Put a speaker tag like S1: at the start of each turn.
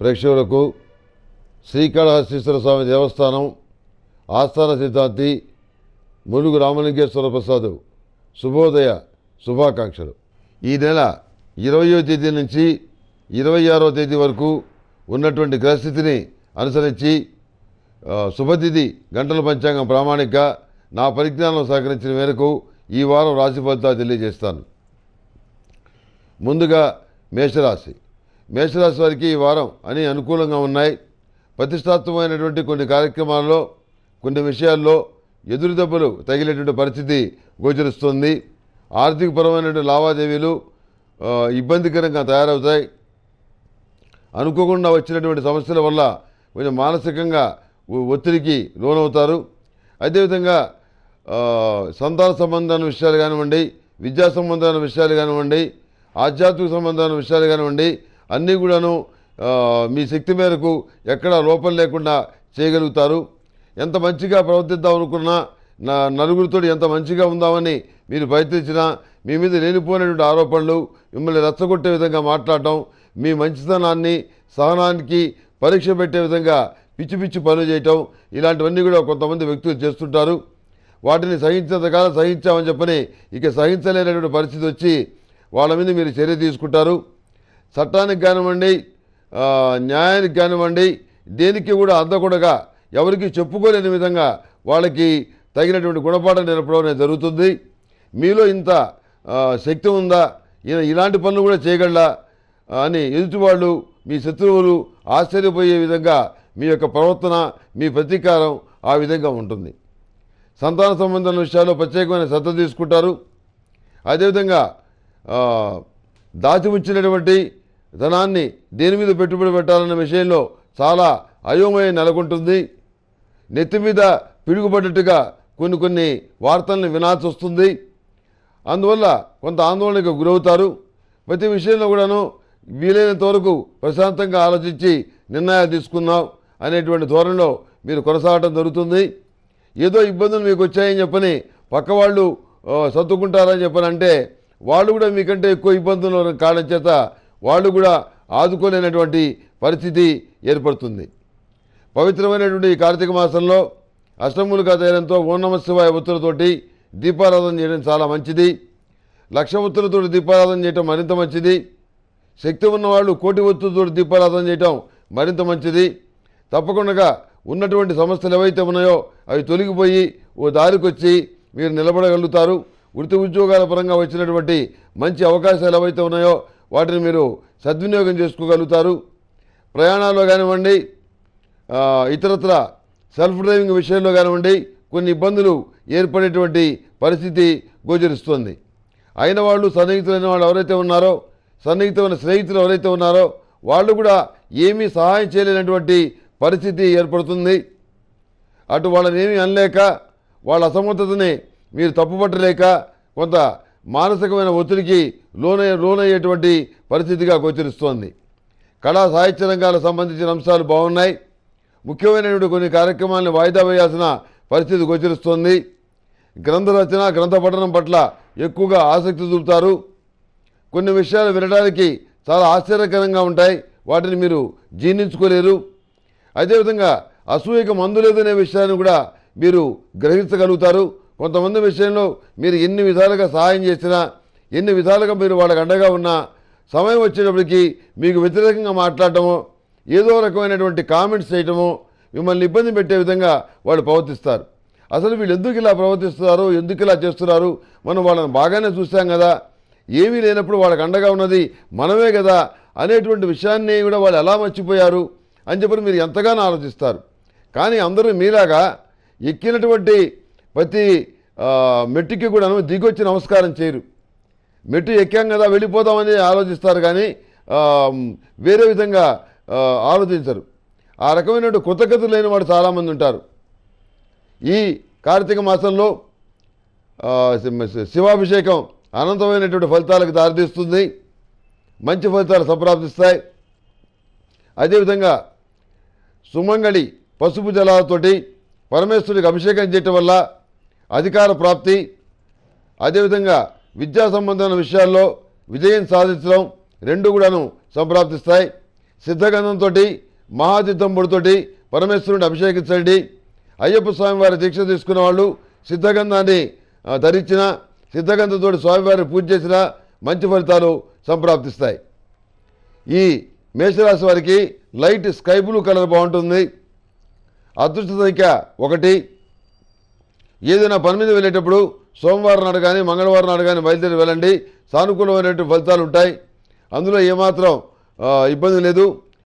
S1: ప్రేక్షకులకు శ్రీకాళహస్తీశ్వర స్వామి దేవస్థానం ఆస్థాన సిద్ధాంతి ములుగు రామలింగేశ్వర ప్రసాద్ శుభోదయ శుభాకాంక్షలు ఈ నెల ఇరవయో తేదీ నుంచి ఇరవై ఆరో తేదీ వరకు ఉన్నటువంటి గ్రహస్థితిని అనుసరించి శుభతిథి గంటల పంచాంగం ప్రామాణిక నా పరిజ్ఞానం సహకరించిన మేరకు ఈ వారం రాశి ఫలితాలు తెలియజేస్తాను ముందుగా మేషరాశి మేషరాశి వారికి ఈ వారం అని అనుకూలంగా ఉన్నాయి ప్రతిష్టాత్మకమైనటువంటి కొన్ని కార్యక్రమాల్లో కొన్ని విషయాల్లో ఎదురు దెబ్బలు తగిలేటువంటి పరిస్థితి గోచరిస్తుంది ఆర్థికపరమైనటువంటి లావాదేవీలు ఇబ్బందికరంగా తయారవుతాయి అనుకోకుండా వచ్చినటువంటి సమస్యల వల్ల కొంచెం మానసికంగా ఒత్తిడికి లోనవుతారు అదేవిధంగా సంతాన సంబంధమైన విషయాలు కానివ్వండి విద్యా సంబంధమైన విషయాలు కానివ్వండి ఆధ్యాత్మిక సంబంధమైన విషయాలు కానివ్వండి అన్నీ కూడాను మీ శక్తి మేరకు ఎక్కడ లోపం లేకుండా చేయగలుగుతారు ఎంత మంచిగా ప్రవర్తిద్దాం అనుకున్నా నా నలుగురితో ఎంత మంచిగా ఉందామని మీరు ప్రయత్నించినా మీ మీద లేనిపోయినటువంటి ఆరోపణలు మిమ్మల్ని రెచ్చగొట్టే విధంగా మాట్లాడటం మీ మంచితనాన్ని సహనానికి పరీక్ష పెట్టే విధంగా పిచ్చి పిచ్చి పనులు చేయటం ఇలాంటివన్నీ కూడా కొంతమంది వ్యక్తులు చేస్తుంటారు వాటిని సహించినంతకాలం సహించామని చెప్పని ఇక సహించలేనటువంటి పరిస్థితి వచ్చి వాళ్ళ మీద మీరు చర్య తీసుకుంటారు చట్టానికి కానివ్వండి న్యాయానికి కానివ్వండి దేనికి కూడా అందకూడగా ఎవరికి చెప్పుకోలేని విధంగా వాళ్ళకి తగినటువంటి గుణపాఠం నేర్పడం అనేది జరుగుతుంది మీలో ఇంత శక్తి ఉందా ఇలాంటి పనులు కూడా చేయగలరా అని ఎదుటివాళ్ళు మీ శత్రువులు ఆశ్చర్యపోయే విధంగా మీ యొక్క ప్రవర్తన మీ ప్రతీకారం ఆ విధంగా ఉంటుంది సంతాన సంబంధం విషయాల్లో ప్రత్యేకమైన శ్రద్ధ తీసుకుంటారు అదేవిధంగా దాచి ఉంచినటువంటి ధనాన్ని దేని మీద పెట్టుబడి పెట్టాలన్న విషయంలో చాలా అయోమయం నెలకొంటుంది నెత్తి మీద పిడుగుపడ్డట్టుగా కొన్ని కొన్ని వార్తలను వినాల్సి వస్తుంది అందువల్ల కొంత ఆందోళనకు గురవుతారు ప్రతి విషయంలో కూడాను వీలైనంత వరకు ప్రశాంతంగా ఆలోచించి నిర్ణయాలు తీసుకున్నాం అనేటువంటి ధోరణిలో మీరు కొనసాగటం జరుగుతుంది ఏదో ఇబ్బందులు మీకు వచ్చాయని చెప్పని పక్క వాళ్ళు సర్దుకుంటారని చెప్పని అంటే వాళ్ళు కూడా మీకంటే ఎక్కువ ఇబ్బందులు కారణం చేత వాళ్ళు కూడా ఆదుకోలేనటువంటి పరిస్థితి ఏర్పడుతుంది పవిత్రమైనటువంటి కార్తీక మాసంలో అష్టములు ఓనమ శివాయ ఒత్తులతోటి దీపారాధన చేయడం చాలా మంచిది లక్ష ఒత్తులతో దీపారాధన చేయటం మరింత మంచిది శక్తి ఉన్నవాళ్ళు కోటి ఒత్తులతో దీపారాధన చేయటం మరింత మంచిది తప్పకుండా ఉన్నటువంటి సమస్యలు ఏవైతే ఉన్నాయో అవి తొలగిపోయి ఓ దారికొచ్చి మీరు నిలబడగలుగుతారు వృత్తి ఉద్యోగాల పరంగా వచ్చినటువంటి మంచి అవకాశాలు ఏవైతే ఉన్నాయో వాటిని మీరు సద్వినియోగం చేసుకోగలుగుతారు ప్రయాణాల్లో కానివ్వండి ఇతరత్ర సెల్ఫ్ డ్రైవింగ్ విషయంలో కానివ్వండి కొన్ని ఇబ్బందులు ఏర్పడేటువంటి పరిస్థితి గోచరిస్తుంది అయిన వాళ్ళు సన్నిహితులైన వాళ్ళు ఎవరైతే ఉన్నారో సన్నిహితమైన స్నేహితులు ఎవరైతే ఉన్నారో వాళ్ళు కూడా ఏమీ సహాయం చేయలేనటువంటి పరిస్థితి ఏర్పడుతుంది అటు వాళ్ళని ఏమీ అనలేక వాళ్ళ అసమర్థతని మీరు తప్పుపట్టలేక కొంత మానసికమైన ఒత్తిడికి లోనయ్య లోనయ్యేటువంటి పరిస్థితిగా గోచరిస్తోంది కళా సాహిత్య రంగాలకు సంబంధించిన అంశాలు బాగున్నాయి ముఖ్యమైనటువంటి కొన్ని కార్యక్రమాలను వాయిదా వేయాల్సిన పరిస్థితి గోచరిస్తోంది గ్రంథ రచన గ్రంథ పఠనం పట్ల ఎక్కువగా ఆసక్తి చూపుతారు కొన్ని విషయాలు వినడానికి చాలా ఆశ్చర్యకరంగా ఉంటాయి వాటిని మీరు జీర్ణించుకోలేరు అదేవిధంగా అసూయకు మందు లేదనే విషయాన్ని కూడా మీరు గ్రహించగలుగుతారు కొంతమంది విషయంలో మీరు ఎన్ని విధాలుగా సహాయం చేసినా ఎన్ని విధాలుగా మీరు వాళ్ళకి అండగా ఉన్నా సమయం వచ్చేటప్పటికి మీకు వ్యతిరేకంగా మాట్లాడటము ఏదో రకమైనటువంటి కామెంట్స్ చేయటము మిమ్మల్ని ఇబ్బంది పెట్టే విధంగా వాళ్ళు ప్రవర్తిస్తారు అసలు వీళ్ళు ఎందుకు ఇలా ప్రవర్తిస్తున్నారు ఎందుకు ఇలా చేస్తున్నారు మనం వాళ్ళని బాగానే చూసాం కదా ఏమీ లేనప్పుడు వాళ్ళకి అండగా ఉన్నది మనమే కదా అనేటువంటి విషయాన్ని కూడా వాళ్ళు ఎలా మర్చిపోయారు అని చెప్పి మీరు ఎంతగానో ఆలోచిస్తారు కానీ అందరూ మీలాగా ఎక్కినటువంటి ప్రతి మెట్టుకి కూడా దిగొచ్చి నమస్కారం చేయరు మెట్టు ఎక్కాం కదా వెళ్ళిపోదామని ఆలోచిస్తారు కానీ వేరే విధంగా ఆలోచించరు ఆ రకమైనటువంటి కృతజ్ఞతలు లేని వాడు చాలామంది ఉంటారు ఈ కార్తీక మాసంలో శివాభిషేకం అనంతమైనటువంటి ఫలితాలకు దారితీస్తుంది మంచి ఫలితాలు సంప్రాప్తిస్తాయి అదేవిధంగా సుమంగళి పసుపు జలాలతోటి పరమేశ్వరుడికి అభిషేకం చేయటం వల్ల అధికార ప్రాప్తి అదేవిధంగా విద్యా సంబంధమైన విషయాల్లో విజయం సాధించడం రెండు కూడాను సంప్రాప్తిస్తాయి సిద్ధగంధంతో మహాచిత్తంబుడితోటి పరమేశ్వరుని అభిషేకించండి అయ్యప్ప స్వామి వారి దీక్ష తీసుకున్న వాళ్ళు సిద్ధగంధాన్ని ధరించిన సిద్ధగంధతో స్వామివారిని పూజ చేసిన మంచి ఫలితాలు సంప్రాప్తిస్తాయి ఈ మేషరాశి వారికి లైట్ స్కై బ్లూ కలర్ బాగుంటుంది అదృష్ట సంఖ్య ఒకటి ఏదైనా పని మీద వెళ్ళేటప్పుడు సోమవారం నాడు కానీ మంగళవారం నాడు కానీ బయలుదేరి వెళ్ళండి సానుకూలమైనటువంటి ఫలితాలు ఉంటాయి అందులో ఏమాత్రం ఇబ్బంది లేదు